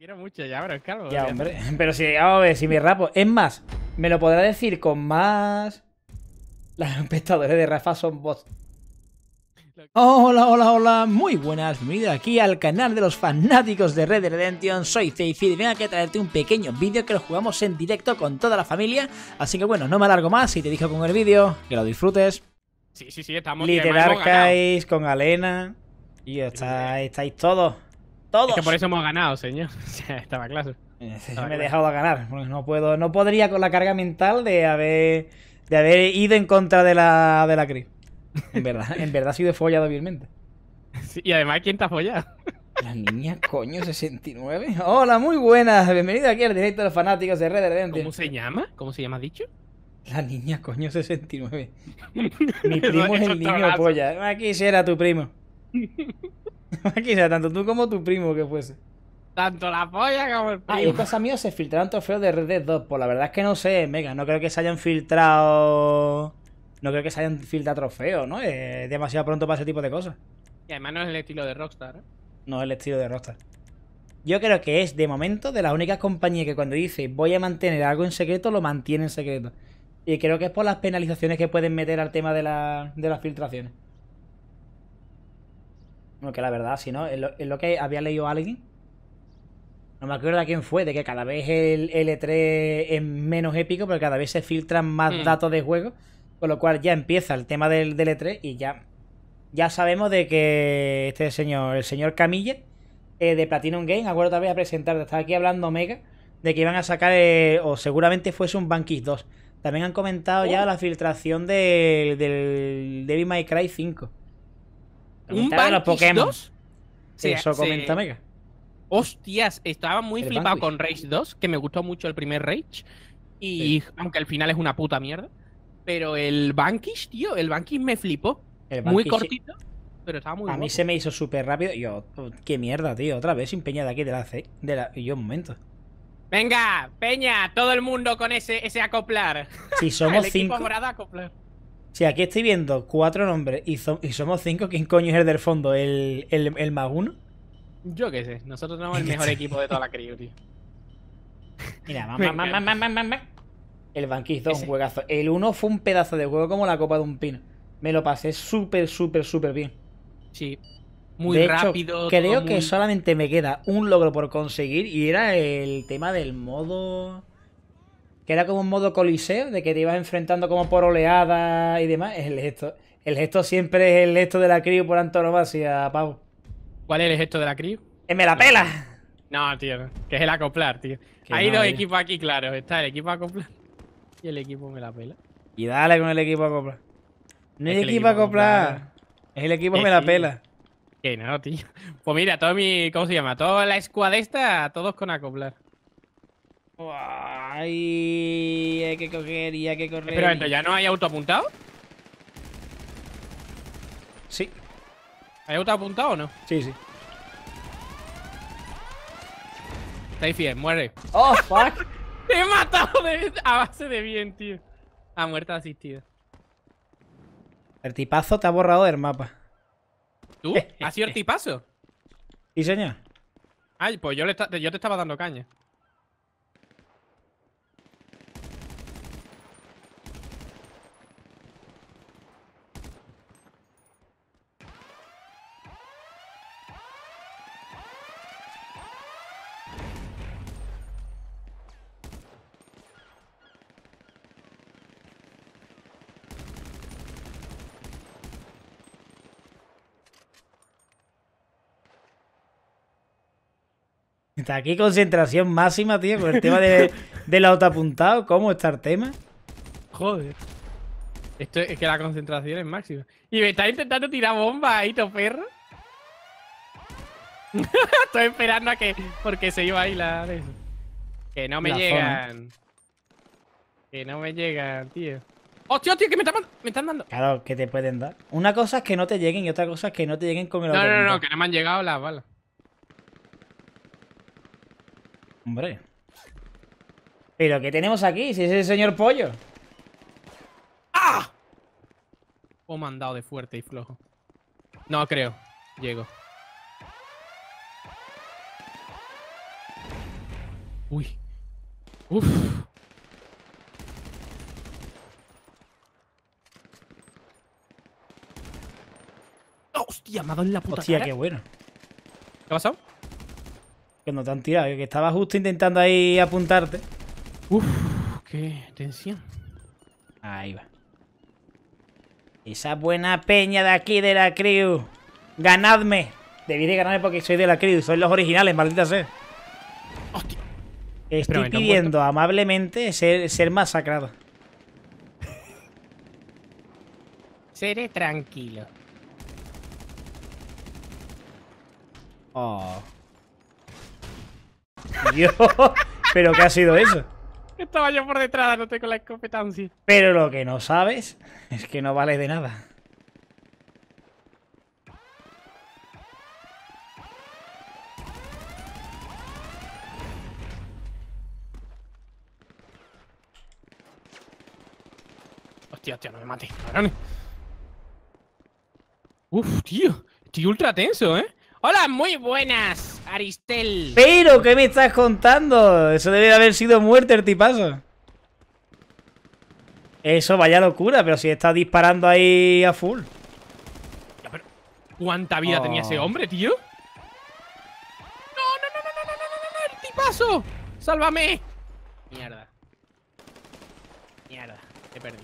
Quiero mucho ya, pero es Ya, ¿eh? hombre. Pero si, a ver, si me rapo. Es más, me lo podrá decir con más. Las espectadores de Rafa son vos Hola, hola, hola, muy buenas, bienvenido aquí al canal de los fanáticos de Red Redemption, soy Zeifid y vengo aquí a traerte un pequeño vídeo que lo jugamos en directo con toda la familia, así que bueno, no me alargo más y te dejo con el vídeo, que lo disfrutes. Sí, sí, sí, estamos... Literarcais con Alena y estáis todos. Es que por eso hemos ganado, señor. estaba claro. Eh, me he dejado a ganar. Pues no puedo, no podría con la carga mental de haber, de haber ido en contra de la, de la En verdad, en verdad sido follado vilmente. y además, ¿quién te ha follado? La niña, coño, 69. Hola, muy buenas. Bienvenido aquí al directo de los fanáticos de Red Dead ¿Cómo se llama? ¿Cómo se llama dicho? La niña, coño, 69. Mi primo es el niño polla. Aquí será tu primo. tanto tú como tu primo que fuese. Tanto la polla como el primo. Ah, y cosa mía, se filtraron trofeos de Red Dead 2. Pues la verdad es que no sé, Mega. No creo que se hayan filtrado. No creo que se hayan filtrado trofeos, ¿no? Es demasiado pronto para ese tipo de cosas. Y además no es el estilo de Rockstar, ¿eh? No es el estilo de Rockstar. Yo creo que es, de momento, de las únicas compañías que cuando dice voy a mantener algo en secreto, lo mantiene en secreto. Y creo que es por las penalizaciones que pueden meter al tema de las filtraciones que la verdad, si no, es lo, que había leído alguien. No me acuerdo de quién fue, de que cada vez el L3 e es menos épico, pero cada vez se filtran más hmm. datos de juego. Con lo cual ya empieza el tema del, L3 e y ya, ya sabemos de que este señor, el señor Camille, eh, de Platinum Game, acuerdo también a presentar, estaba aquí hablando Omega, de que iban a sacar, eh, o seguramente fuese un Banquis 2. También han comentado ya oh. la filtración del, del Devil May Cry 5. ¿Un los Pokémon? Sí, Eso Hostias, estaba muy flipado con Rage 2, que me gustó mucho el primer Rage. Y aunque al final es una puta mierda. Pero el Bankish, tío, el Bankish me flipó. muy cortito, pero estaba muy A mí se me hizo súper rápido. Yo, oh, qué mierda, tío. Otra vez sin Peña de aquí de la C. De Y yo, un momento. Venga, Peña, todo el mundo con ese, ese acoplar. Si somos el cinco. acoplar. Si aquí estoy viendo cuatro nombres y, y somos cinco, ¿quién coño es el del fondo? ¿El, el, más uno? Yo qué sé, nosotros tenemos el mejor equipo de toda la crew, tío. Mira, mamá, mamá, mamá, mamá. El banquito un juegazo. El uno fue un pedazo de juego como la copa de un pino. Me lo pasé súper, súper, súper bien. Sí. Muy rápido. creo que solamente me queda un logro por conseguir y era el tema del modo que era como un modo coliseo, de que te ibas enfrentando como por oleadas y demás. El gesto, el gesto siempre es el gesto de la crío por antonomasia, Pavo. ¿Cuál es el gesto de la ¡Es ¡Eh, ¡Me la pela! No, tío, que es el acoplar, tío. Hay dos eh. equipos aquí, claro. Está el equipo acoplar y el equipo me la pela. Y dale con el equipo acoplar. No es, el equipo acoplar, es el equipo, me la pela. Que no, tío. Pues mira, todo mi. ¿Cómo se llama? Toda la escuadesta, todos con acoplar. Ay, hay que coger y hay que correr. Pero ¿ya no hay auto apuntado? Sí. ¿Hay auto apuntado o no? Sí, sí. Stay fiel, muere. Oh, fuck. Te he matado a base de bien, tío. A ah, muerte asistida. El tipazo te ha borrado del mapa. ¿Tú? Eh, ¿Has sido el eh, eh. tipazo? Sí, señor. Ay, pues yo, yo te estaba dando caña. Está aquí concentración máxima, tío, con el tema de, del apuntado, ¿Cómo está el tema? Joder. Esto es que la concentración es máxima. Y me está intentando tirar bombas ahí, perro. Estoy esperando a que. Porque se iba ahí la de eso. Que no me llegan. Que no me llegan, tío. ¡Hostia, tío! Que me, están dando. Claro, que te pueden dar. Una cosa es que no te lleguen y otra cosa es que no te lleguen con el No, no, no, que no me han llegado las balas. Hombre. ¿Pero qué tenemos aquí? Si es el señor pollo. ¡Ah! O mandado de fuerte y flojo. No creo. Llego. Uy. Uf. ¡Oh, ¡Hostia! Me ha dado en la puta Hostia, qué bueno. ¿Qué ha pasado? Que no te han tirado, que estaba justo intentando ahí apuntarte. Uf, qué tensión. Ahí va. Esa buena peña de aquí, de la crew. Ganadme. Debí de ganarme porque soy de la crew. Soy los originales, maldita sea. Hostia. Estoy pidiendo amablemente ser, ser masacrado. Seré tranquilo. Oh. Dios, ¿pero qué ha sido eso? Estaba yo por detrás, no tengo la competencia Pero lo que no sabes es que no vale de nada. Hostia, hostia, no me mates, cabrón. Uf, tío. Estoy ultra tenso, ¿eh? Hola, muy buenas. Aristel. Pero, ¿qué me estás contando? Eso debe de haber sido muerte el tipazo. Eso, vaya locura, pero si está disparando ahí a full. ¿Cuánta vida oh. tenía ese hombre, tío? No, no, no, no, no, no, no, no, no, el tipazo. Sálvame. Mierda. Mierda, te perdí.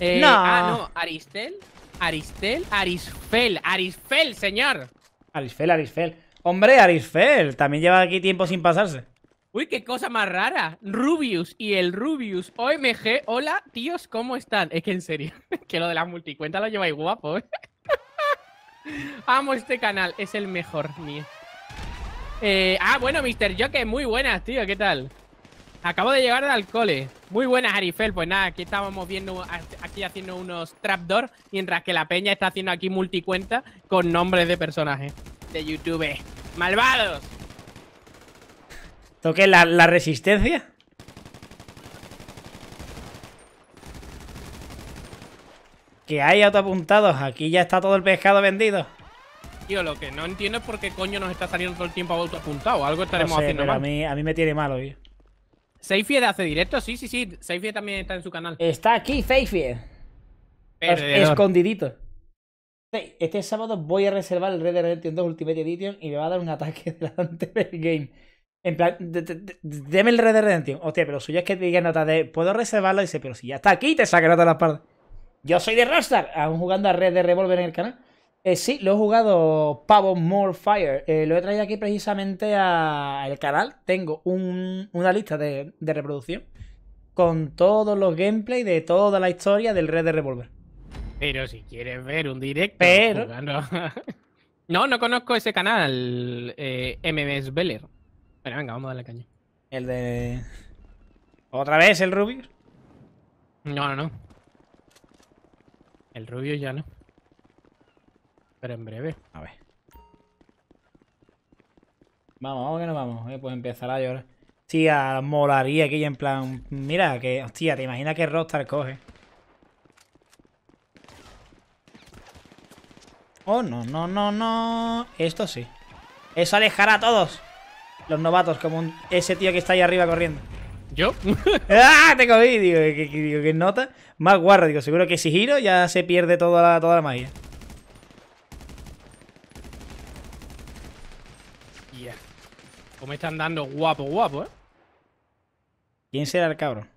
Eh, no. Ah, no, Aristel, Aristel, Arisfel, Arisfel, señor. Arisfel, Arisfel. Hombre, Arisfel, también lleva aquí tiempo sin pasarse. Uy, qué cosa más rara. Rubius y el Rubius OMG. Hola, tíos, ¿cómo están? Es que en serio, que lo de la multicuenta lo lleváis guapo, ¿eh? Amo este canal, es el mejor mío. Eh, ah, bueno, Mr. Joker, muy buenas, tío, ¿qué tal? Acabo de llegar al cole. Muy buenas, Arifel. Pues nada, aquí estábamos viendo, aquí haciendo unos trapdoor, mientras que la peña está haciendo aquí multicuenta con nombres de personajes de YouTube. ¡Malvados! ¿Toque la, resistencia? Que hay autoapuntados. Aquí ya está todo el pescado vendido. Tío, lo que no entiendo es por qué coño nos está saliendo todo el tiempo autoapuntado. Algo estaremos haciendo A mí, a mí me tiene malo, tío. Seifie hace directo? Sí, sí, sí. Seifie también está en su canal. Está aquí, Seifie Escondidito. Este sábado voy a reservar el Red Dead Redemption 2 Ultimate Edition y me va a dar un ataque delante del game. En plan, deme el Red Dead Redemption. Hostia, pero suyo es que te diga nota de. Puedo reservarlo y dice, pero si ya está aquí, te saca nota de la espalda. Yo soy de Rockstar, aún jugando a Red de Revolver en el canal. Eh, sí, lo he jugado Pavo More Fire. Eh, lo he traído aquí precisamente al canal. Tengo una lista de, reproducción con todos los gameplays de toda la historia del Red de Revolver. Pero si quieres ver un directo. Pero. no, no conozco ese canal, eh, MBS Beller. Bueno, venga, vamos a darle caña. El de. ¿Otra vez el rubio? No, no, no. El rubio ya no. Pero en breve. A ver. Vamos, vamos que nos vamos. pues empezará a llorar. Hostia, molaría que en plan... Mira, que... Hostia, ¿te imaginas qué Rockstar coge? Oh, no, no, no, no. Esto sí. Eso alejará a todos. Los novatos, como ese tío que está ahí arriba corriendo. ¿Yo? ¡Ah! Te cogí, digo, que, nota. Más guarro, digo, seguro que si giro ya se pierde toda toda la magia. Como pues están dando guapo, guapo, ¿eh? ¿Quién será el cabrón?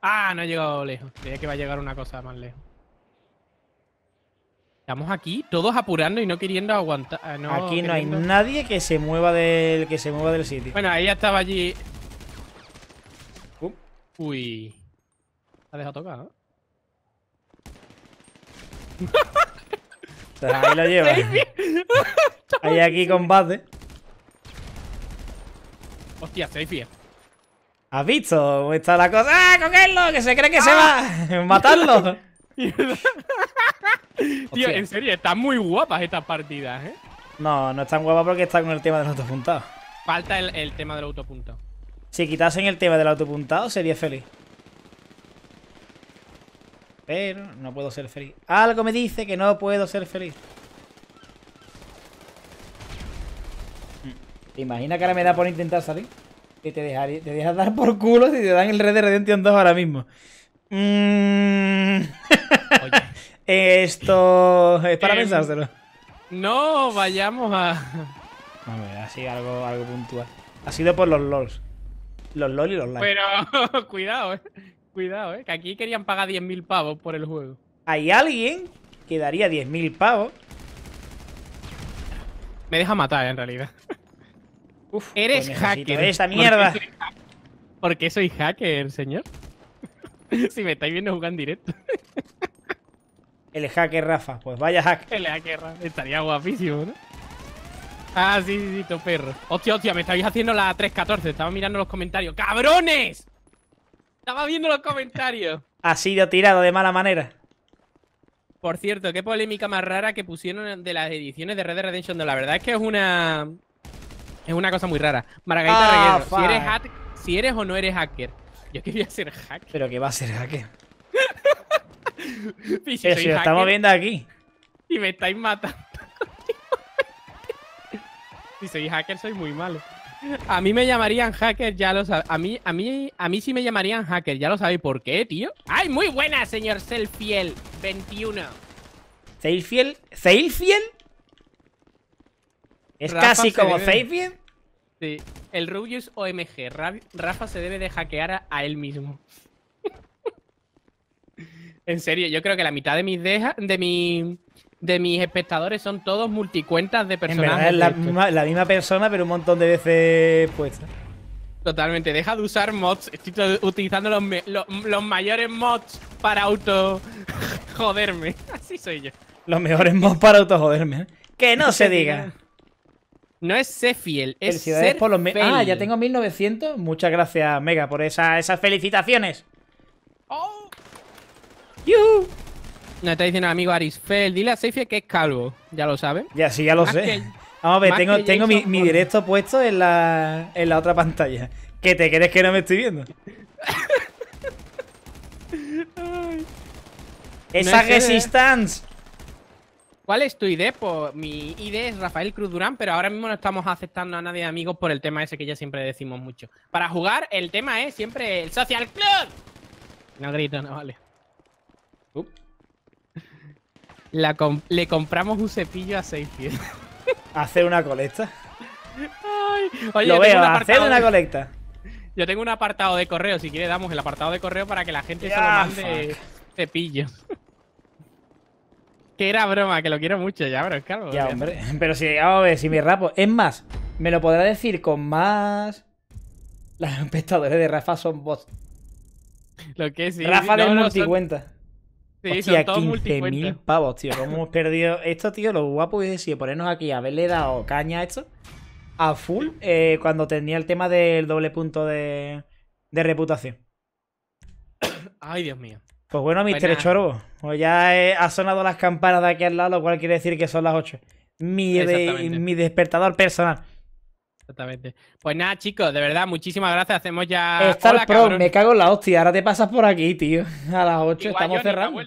Ah, no he llegado lejos. Creía que va a llegar una cosa más lejos. Estamos aquí, todos apurando y no queriendo aguantar. Eh, aquí no hay nadie que se mueva del que se mueva del sitio. Bueno, ella estaba allí. Uh. Uy. La ha dejado tocar, ¿no? ahí lo lleva ahí aquí combate. Hostia, Seifi. ¿Has visto cómo está la cosa? ¡Ah, cogerlo! ¡Que se cree que se ah. va! ¡Matarlo! Tío, en serio, están muy guapas estas partidas, ¿eh? No, no están guapas porque está con el tema del autopuntado. Falta el, el tema del autopuntado. Si quitasen el tema del autopuntado, sería feliz. Pero no puedo ser feliz. Algo me dice que no puedo ser feliz. ¿Te imaginas que ahora me da por intentar salir? Que te, dar por culo si te dan el Red de Redemption 2 ahora mismo. Mm. Esto es para em, pensárselo. No, vayamos a... Hombre, así algo, algo puntual. Ha sido por los LOLs. Los LOL y los likes. Pero, cuidado, eh. Cuidado, eh, que aquí querían pagar 10.000 pavos por el juego. Hay alguien que daría 10.000 pavos. Me deja matar, en realidad. Uf, Eres pues hacker hacker. esta mierda. ¿Por qué, soy, hacker, señor? si me estáis viendo jugar en directo. El hacker Rafa, pues vaya hacker. El hacker Rafa, estaría guapísimo, ¿no? Ah, sí, sí, sí, tu perro. Hostia, hostia, me estáis haciendo la 314, estaba mirando los comentarios. ¡Cabrones! Estaba viendo los comentarios. Ha sido tirado de mala manera. Por cierto, qué polémica más rara que pusieron de las ediciones de Red Dead Redemption 2. La verdad es que es una... Es una cosa muy rara. Maragallita ah, Reguero, si eres, o no eres hacker. Yo quería ser hacker. Pero que va a ser hacker. si estamos viendo aquí. Y me estáis matando. si soy hacker soy muy malo. A mí me llamarían hacker, ya lo sabéis. A mí, a, mí, a mí sí me llamarían hacker, ya lo sabéis por qué, tío. ¡Ay, muy buena, señor Selfiel! 21. ¿Selfiel? ¿Selfiel? Es casi como Selfiel. Sí, el Rubius OMG. Rafa se debe de hackear a, él mismo. en serio, yo creo que la mitad de mis de mi de mis espectadores son todos multicuentas de personas. es la misma, persona, pero un montón de veces puesta. Totalmente, deja de usar mods. Estoy utilizando los, mayores mods para auto joderme. Así soy yo. Los mejores mods para auto joderme. ¿eh? Que no se diga. No es Cefiel. fiel, es ser Ah, ya tengo 1900. Muchas gracias, Mega, por esa, esas felicitaciones. ¡Oh! Nos está diciendo el amigo Arisfel, dile a safe que es calvo, ya lo sabes Ya, sí, ya lo sé. Vamos a ver, tengo, tengo mi, directo puesto en la, otra pantalla. ¿Qué te crees que no me estoy viendo? ¡Esa resistance! ¿Cuál es tu ID? Pues mi ID es Rafael Cruz Durán, pero ahora mismo no estamos aceptando a nadie de amigos por el tema ese que ya siempre decimos mucho. Para jugar, el tema es siempre el Social Club. No grito, no vale le compramos un cepillo a seis pies. ¿Hacer una colecta? Lo veo, hacer una colecta. Yo tengo un apartado de correo, si quiere damos el apartado de correo para que la gente se lo mande cepillo. Que era broma, que lo quiero mucho ya, bro, claro. Ya, hombre. Pero si, a ver, si me rapo. Es más, me lo podrá decir con más. Los espectadores de Rafa son vos. Lo que sí. Rafa no, del no, Sí, Hostia, 15.000 pavos, tío. ¿Cómo hemos perdido esto, tío? Lo guapo hubiese sido ponernos aquí, a haberle dado caña a esto a full eh, cuando tenía el tema del doble punto de, reputación. Ay, Dios mío. Pues bueno, Mr. pues pues ya eh, ha sonado las campanas de aquí al lado, lo cual quiere decir que son las 8. Mi, mi despertador personal. Exactamente. Pues nada, chicos, de verdad, muchísimas gracias. Hacemos ya. Star Pro, me cago en la hostia. Ahora te pasas por aquí, tío. A las 8 estamos cerrando.